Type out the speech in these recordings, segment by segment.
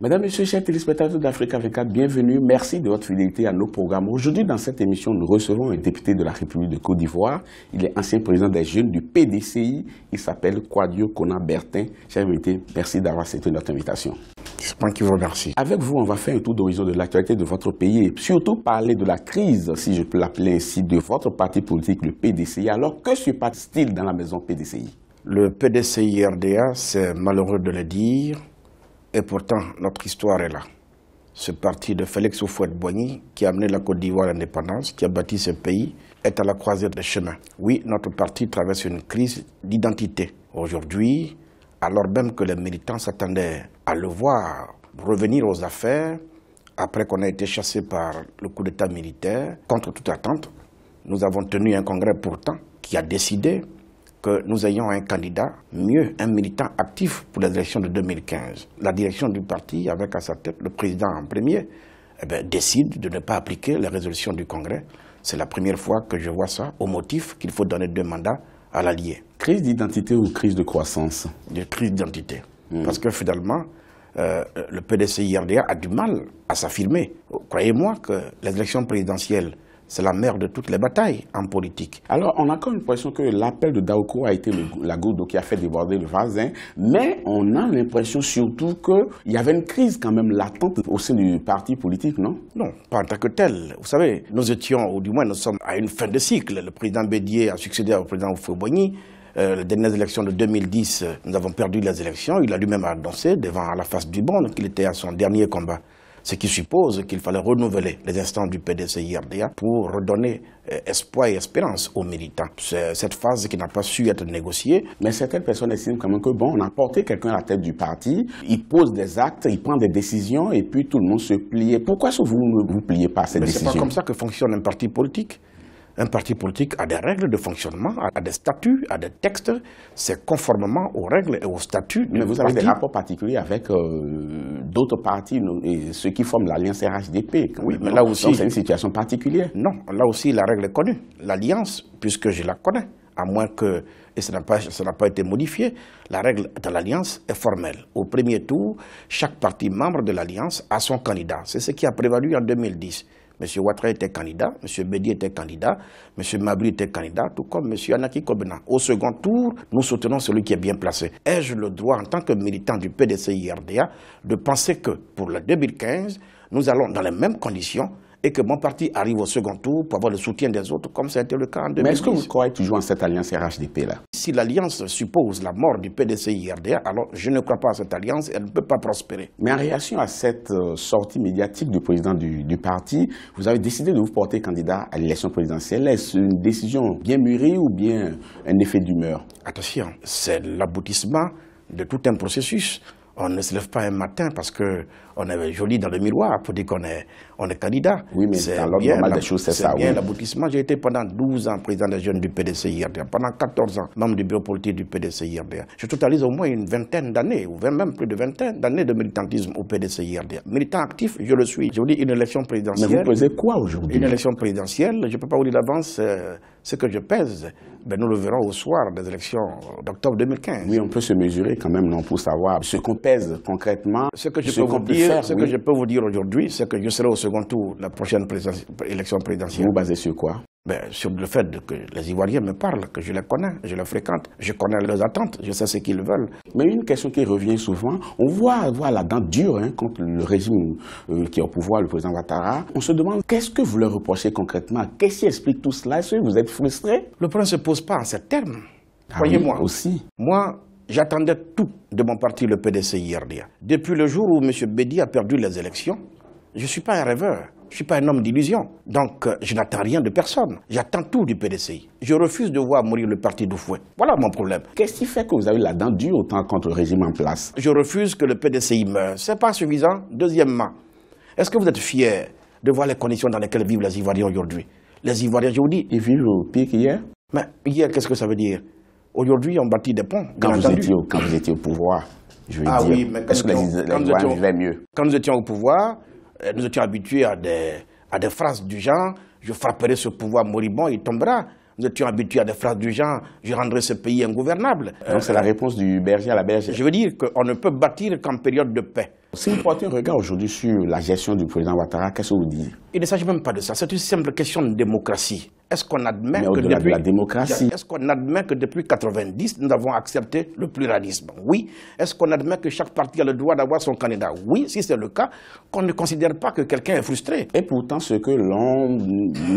Mesdames, Messieurs, chers téléspectateurs d'Africa 24, bienvenue. Merci de votre fidélité à nos programmes. Aujourd'hui, dans cette émission, nous recevons un député de la République de Côte d'Ivoire. Il est ancien président des jeunes du PDCI. Il s'appelle Quadio Konan Bertin. Chers invités, merci d'avoir accepté notre invitation. Je pense qui vous remercie. Avec vous, on va faire un tour d'horizon de l'actualité de votre pays et surtout parler de la crise, si je peux l'appeler ainsi, de votre parti politique, le PDCI. Alors, que se passe-t-il dans la maison PDCI Le PDCI-RDA, c'est malheureux de le dire, et pourtant, notre histoire est là. Ce parti de Félix Houphouët-Boigny, qui a amené la Côte d'Ivoire à l'indépendance, qui a bâti ce pays, est à la croisée des chemins. Oui, notre parti traverse une crise d'identité. Aujourd'hui, alors même que les militants s'attendaient à le voir revenir aux affaires, après qu'on a été chassé par le coup d'État militaire, contre toute attente, nous avons tenu un congrès pourtant qui a décidé que nous ayons un candidat, mieux un militant actif pour les élections de 2015. La direction du parti, avec à sa tête le président en premier, eh ben, décide de ne pas appliquer les résolutions du Congrès. C'est la première fois que je vois ça, au motif qu'il faut donner deux mandats à l'allié. Crise d'identité ou crise de croissance De crise d'identité. Hmm. Parce que finalement, euh, le PDC-IRDA a du mal à s'affirmer. Croyez-moi que les élections présidentielles c'est la mère de toutes les batailles en politique. Alors, on a quand même l'impression que l'appel de Daoko a été la goutte qui a fait déborder le vase, hein. mais on a l'impression surtout qu'il y avait une crise quand même latente au sein du parti politique, non Non, pas en tant que tel. Vous savez, nous étions, ou du moins nous sommes à une fin de cycle. Le président Bédier a succédé au président oufoué euh, les dernières élections de 2010, euh, nous avons perdu les élections. Il a lui-même annoncé devant la face du monde qu'il était à son dernier combat. Ce qui suppose qu'il fallait renouveler les instants du PDC-IRDA pour redonner euh, espoir et espérance aux militants. Cette phase qui n'a pas su être négociée, mais certaines personnes estiment quand même que bon, on a porté quelqu'un à la tête du parti, il pose des actes, il prend des décisions et puis tout le monde se plie. Pourquoi vous ne vous pliez pas à ces mais décisions C'est pas comme ça que fonctionne un parti politique. Un parti politique a des règles de fonctionnement, a des statuts, a des textes. C'est conformément aux règles et aux statuts. Mais vous avez des rapports particuliers avec euh, d'autres partis, ceux qui forment l'alliance RHDP. Oui, mais là aussi. C'est une situation particulière. Non, là aussi, la règle est connue. L'alliance, puisque je la connais, à moins que, et ça n'a pas, pas, été modifié, la règle de l'alliance est formelle. Au premier tour, chaque parti membre de l'alliance a son candidat. C'est ce qui a prévalu en 2010. M. Ouattara était candidat, M. Bedi était candidat, M. Mabri était candidat, tout comme M. Anaki Kobena. Au second tour, nous soutenons celui qui est bien placé. Ai-je le droit, en tant que militant du PDC-IRDA, de penser que pour le 2015, nous allons, dans les mêmes conditions, et que mon parti arrive au second tour pour avoir le soutien des autres, comme ça a été le cas en 2010. Mais est-ce que vous croyez toujours en cette alliance RHDP-là Si l'alliance suppose la mort du PDC-IRDA, alors je ne crois pas à cette alliance, elle ne peut pas prospérer. Mais en réaction à cette euh, sortie médiatique du président du, du parti, vous avez décidé de vous porter candidat à l'élection présidentielle. Est-ce une décision bien mûrie ou bien un effet d'humeur Attention, c'est l'aboutissement de tout un processus. On ne se lève pas un matin parce que on est joli dans le miroir pour dire qu'on est, on est candidat. Oui, mais c'est bien, normal des choses, c'est ça. l'aboutissement. J'ai été pendant 12 ans président des jeunes du PDC-IRDA, pendant 14 ans membre du bureau politique du PDC-IRDA. Je totalise au moins une vingtaine d'années, ou même plus de vingtaine d'années de militantisme au PDC-IRDA. Militant actif, je le suis. Je vous dis une élection présidentielle. Mais vous pesez quoi aujourd'hui Une élection présidentielle, je ne peux pas vous dire d'avance euh, ce que je pèse. Ben, nous le verrons au soir des élections d'octobre 2015. Oui, on peut se mesurer quand même, non, pour savoir ce qu'on pèse concrètement. Ce que je peux vous ce que je peux vous dire aujourd'hui, c'est que je serai au second tour la prochaine élection présidentielle. Vous basez sur quoi ben, sur le fait que les Ivoiriens me parlent, que je les connais, je les fréquente, je connais leurs attentes, je sais ce qu'ils veulent. Mais une question qui revient souvent, on voit, la dent dure hein, contre le régime euh, qui est au pouvoir, le président Ouattara. On se demande qu'est-ce que vous leur reprochez concrètement Qu'est-ce qui explique tout cela Est-ce que vous êtes frustré Le problème ne se pose pas en ces termes. Croyez-moi. Ah aussi. Moi, J'attendais tout de mon parti, le PDC, hier. Depuis le jour où M. Bedi a perdu les élections, je ne suis pas un rêveur. Je ne suis pas un homme d'illusion. Donc, euh, je n'attends rien de personne. J'attends tout du PDCI. Je refuse de voir mourir le parti fouet. Voilà mon problème. Qu'est-ce qui fait que vous avez la dent dure autant contre le régime en place Je refuse que le PDCI meure. Ce n'est pas suffisant. Deuxièmement, est-ce que vous êtes fier de voir les conditions dans lesquelles vivent les Ivoiriens aujourd'hui Les Ivoiriens, je vous dis. Ils vivent au pire qu'hier Mais hier, qu'est-ce que ça veut dire Aujourd'hui, on bâtit des ponts. Quand, vous étiez, au, pouvoir, je veux ah dire, est-ce que les, quand vivaient mieux Quand nous étions au pouvoir, euh, nous étions habitués à des, à des phrases du genre « je frapperai ce pouvoir moribond, il tombera ». Nous étions habitués à des phrases du genre « je rendrai ce pays ingouvernable ». Donc euh, c'est la réponse du berger à la bergère. Je veux dire qu'on ne peut bâtir qu'en période de paix. Si vous portez un regard aujourd'hui sur la gestion du président Ouattara, qu'est-ce que vous dites Il ne s'agit même pas de ça, c'est une simple question de démocratie. Est-ce qu'on admet que depuis... ce admet que depuis 90, nous avons accepté le pluralisme Oui. Est-ce qu'on admet que chaque parti a le droit d'avoir son candidat Oui, si c'est le cas, qu'on ne considère pas que quelqu'un est frustré. Et pourtant, ce que l'on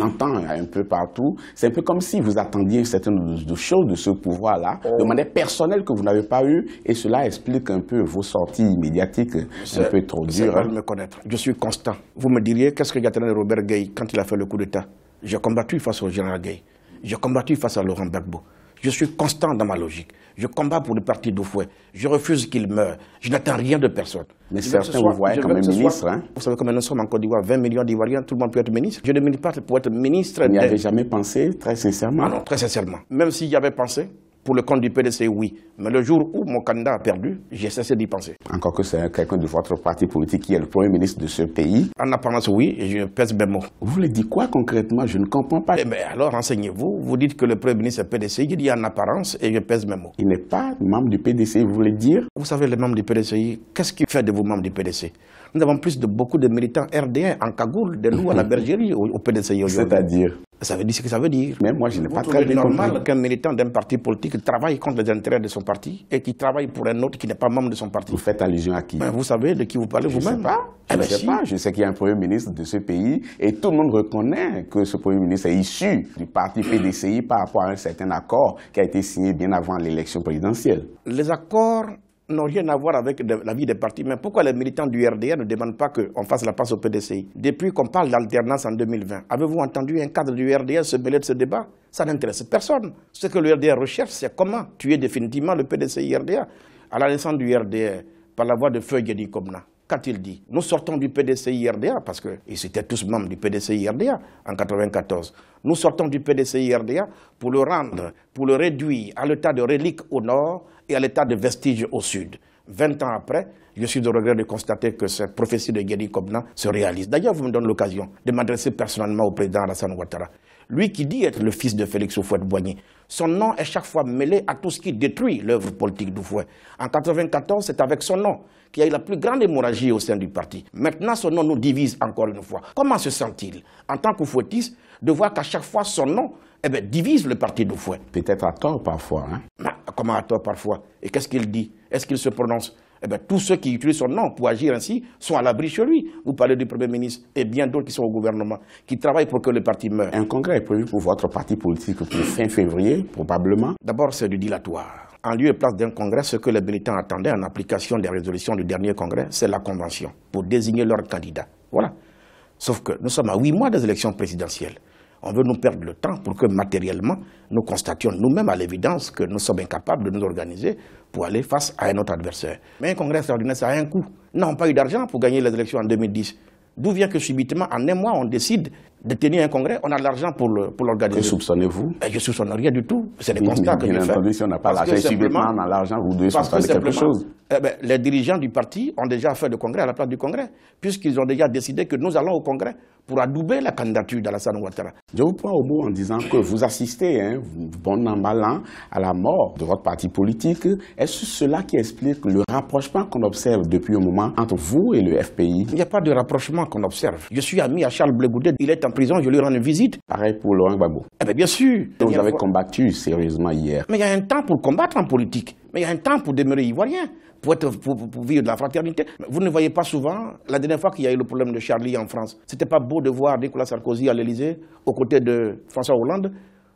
entend un peu partout, c'est un peu comme si vous attendiez certaines choses de ce pouvoir-là, oh. de manière personnelle que vous n'avez pas eu, et cela explique un peu vos sorties médiatiques un peu trop dures. Hein. me connaître. Je suis constant. Vous me diriez, qu'est-ce que de Robert Gay, quand il a fait le coup d'État j'ai combattu face au général Gay. J'ai combattu face à Laurent Gbagbo. Je suis constant dans ma logique. Je combats pour le parti fouet. Je refuse qu'il meure. Je n'attends rien de personne. Mais certains vous voient comme ministre. Hein. Vous savez combien nous sommes en Côte d'Ivoire 20 millions d'Ivoiriens, tout le monde peut être ministre. Je ne milite pas pour être ministre. Vous n'y avez jamais pensé, très sincèrement ah Non, très sincèrement. Même s'il y avait pensé, pour le compte du PDC, oui. Mais le jour où mon candidat a perdu, j'ai cessé d'y penser. Encore que c'est quelqu'un de votre parti politique qui est le Premier ministre de ce pays En apparence, oui, et je pèse mes mots. Vous voulez dire quoi concrètement Je ne comprends pas. Mais eh ben, alors renseignez-vous. Vous dites que le Premier ministre est PDC. Je dis en apparence et je pèse mes mots. Il n'est pas membre du PDC, vous voulez dire Vous savez, les membres du PDC, qu'est-ce qu'il fait de vous membres du PDC Nous avons plus de beaucoup de militants RDN en cagoule, de nous à la bergerie, au, PDC aujourd'hui. C'est-à-dire ça veut dire ce que ça veut dire. Mais moi, je n'ai pas très normal qu'un militant d'un parti politique travaille contre les intérêts de son parti et qu'il travaille pour un autre qui n'est pas membre de son parti. Vous faites allusion à qui ben, Vous savez de qui vous parlez vous-même. Je ne sais pas. Eh je, ben ne sais pas. je sais qu'il y a un Premier ministre de ce pays et tout le monde reconnaît que ce Premier ministre est issu du parti PDCI par rapport à un certain accord qui a été signé bien avant l'élection présidentielle. Les accords n'ont rien à voir avec la vie des partis. Mais pourquoi les militants du RDA ne demandent pas qu'on fasse la passe au PDCI Depuis qu'on parle d'alternance en 2020, avez-vous entendu un cadre du RDA se mêler de ce débat Ça n'intéresse personne. Ce que le RDA recherche, c'est comment tuer définitivement le pdci rda À la naissance du RDA, par la voix de Feuille qua quand il dit « Nous sortons du PDCI-RDA » parce qu'ils étaient tous membres du PDCI-RDA en 1994. « Nous sortons du PDCI-RDA pour le rendre, pour le réduire à l'état de relique au nord » et à l'état de vestige au sud. 20 ans après, je suis de regret de constater que cette prophétie de Guédi se réalise. D'ailleurs, vous me donnez l'occasion de m'adresser personnellement au président Alassane Ouattara. Lui qui dit être le fils de Félix Houphouët-Boigny, son nom est chaque fois mêlé à tout ce qui détruit l'œuvre politique d'Oufouet. En 1994, c'est avec son nom qu'il y a eu la plus grande hémorragie au sein du parti. Maintenant, son nom nous divise encore une fois. Comment se sent-il, en tant qu'Oufouetiste, de voir qu'à chaque fois son nom eh divise le parti d'Oufouet Peut-être à tort parfois. Hein. Bah, Comment à tort parfois. Et qu'est-ce qu'il dit Est-ce qu'il se prononce eh bien, tous ceux qui utilisent son nom pour agir ainsi sont à l'abri chez lui. Vous parlez du Premier ministre et bien d'autres qui sont au gouvernement, qui travaillent pour que le parti meure. Un congrès est prévu pour votre parti politique pour fin février, probablement D'abord, c'est du dilatoire. En lieu et place d'un congrès, ce que les militants attendaient en application des résolutions du dernier congrès, c'est la convention pour désigner leur candidat. Voilà. Sauf que nous sommes à huit mois des élections présidentielles. On veut nous perdre le temps pour que matériellement, nous constations nous-mêmes à l'évidence que nous sommes incapables de nous organiser pour aller face à un autre adversaire. Mais un congrès extraordinaire, ça a un coût. Nous n'avons pas eu d'argent pour gagner les élections en 2010. D'où vient que subitement, en un mois, on décide de tenir un congrès, on a l'argent pour l'organiser. Pour que soupçonnez-vous Je ne soupçonne rien du tout. C'est des mmh, constats mais, bien entendu, si on n'a pas l'argent, si on l'argent, vous devez soupçonner quelque chose. Eh ben, les dirigeants du parti ont déjà fait le congrès à la place du congrès, puisqu'ils ont déjà décidé que nous allons au congrès pour adouber la candidature d'Alassane Ouattara. Je vous prends au mot en disant que vous assistez, hein, bon an, mal à la mort de votre parti politique. Est-ce cela qui explique le rapprochement qu'on observe depuis un moment entre vous et le FPI Il n'y a pas de rapprochement qu'on observe. Je suis ami à Charles Blegoudet, il est prison, je lui rends une visite. Pareil pour Laurent Gbagbo. Eh bien, bien sûr. vous avez combattu sérieusement hier. Mais il y a un temps pour combattre en politique. Mais il y a un temps pour demeurer ivoirien. Pour, être, pour, vivre de la fraternité. Vous ne voyez pas souvent, la dernière fois qu'il y a eu le problème de Charlie en France, c'était pas beau de voir Nicolas Sarkozy à l'Elysée, aux côtés de François Hollande.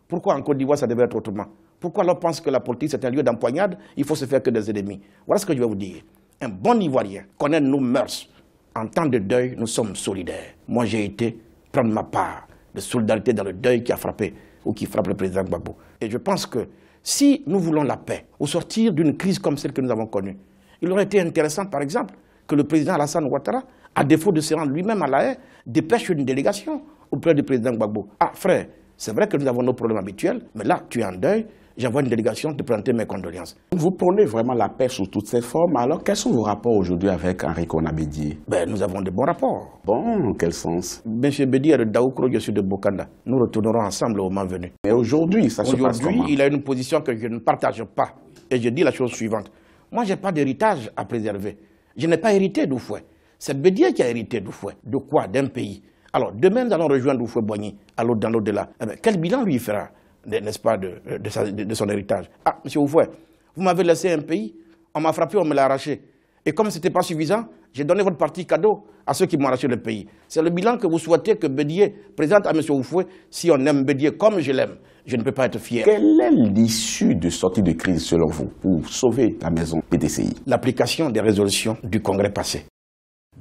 Pourquoi en Côte d'Ivoire ça devait être autrement Pourquoi l'on pense que la politique c'est un lieu d'empoignade, il faut se faire que des ennemis Voilà ce que je vais vous dire. Un bon Ivoirien connaît nos mœurs. En temps de deuil, nous sommes solidaires. Moi j'ai été prendre ma part de solidarité dans le deuil qui a frappé ou qui frappe le président Gbagbo. Et je pense que si nous voulons la paix, au sortir d'une crise comme celle que nous avons connue, il aurait été intéressant, par exemple, que le président Alassane Ouattara, à défaut de se rendre lui-même à la haie, dépêche une délégation auprès du président Gbagbo. Ah, frère, c'est vrai que nous avons nos problèmes habituels, mais là, tu es en deuil, j'envoie une délégation de présenter mes condoléances. Vous prenez vraiment la paix sous toutes ses formes. Alors, quels sont vos rapports aujourd'hui avec Henri Konabedi ben, Nous avons de bons rapports. Bon, dans quel sens Monsieur Bedi est de Daoukro, je suis de Bokanda. Nous retournerons ensemble au moment venu. Mais aujourd'hui, ça se passe Aujourd'hui, il a une position que je ne partage pas. Et je dis la chose suivante. Moi, je n'ai pas d'héritage à préserver. Je n'ai pas hérité d'Oufoué. C'est Bédier qui a hérité d'Oufoué. De quoi D'un pays. Alors, demain, nous allons rejoindre Oufoué Boigny, à dans l'au-delà. Eh ben, quel bilan lui fera n'est-ce pas, de, son héritage. Ah, monsieur Oufouet, vous m'avez laissé un pays, on m'a frappé, on me l'a arraché. Et comme ce n'était pas suffisant, j'ai donné votre parti cadeau à ceux qui m'ont arraché le pays. C'est le bilan que vous souhaitez que Bédier présente à M. Oufouet. Si on aime Bédier comme je l'aime, je ne peux pas être fier. Quelle est l'issue de sortie de crise, selon vous, pour sauver la maison PDCI L'application des résolutions du Congrès passé.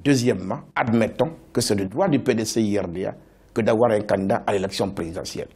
Deuxièmement, admettons que c'est le droit du PDCI-RDA que d'avoir un candidat à l'élection présidentielle.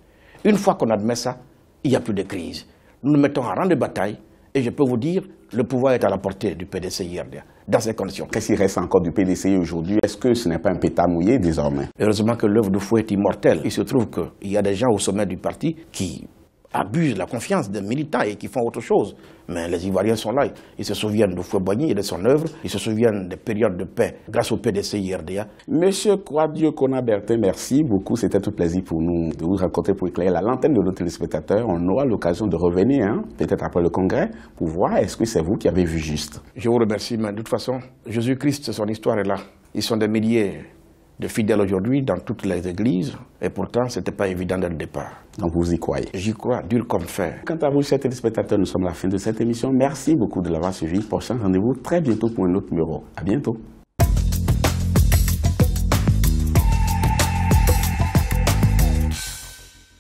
Une fois qu'on admet ça, il n'y a plus de crise. Nous nous mettons en rang de bataille et je peux vous dire, le pouvoir est à la portée du PDC hier, dans ces conditions. Qu'est-ce qui reste encore du PDC aujourd'hui Est-ce que ce n'est pas un pétard mouillé désormais Heureusement que l'œuvre de Fou est immortelle. Il se trouve qu'il y a des gens au sommet du parti qui abusent la confiance des militants et qui font autre chose. Mais les Ivoiriens sont là. Ils se souviennent de fouet et de son œuvre. Ils se souviennent des périodes de paix grâce au PDC-IRDA. Monsieur Kouadio Konabertin, merci beaucoup. C'était un plaisir pour nous de vous raconter pour éclairer la lanterne de nos téléspectateurs. On aura l'occasion de revenir, hein, peut-être après le congrès, pour voir est-ce que c'est vous qui avez vu juste. Je vous remercie, mais de toute façon, Jésus-Christ, son histoire est là. Ils sont des milliers de fidèles aujourd'hui dans toutes les églises, et pourtant ce n'était pas évident dès le départ. Donc vous y croyez J'y crois, dur comme fer. Quant à vous, chers téléspectateurs, nous sommes à la fin de cette émission. Merci beaucoup de l'avoir suivi. Prochain rendez-vous très bientôt pour un autre numéro. À bientôt.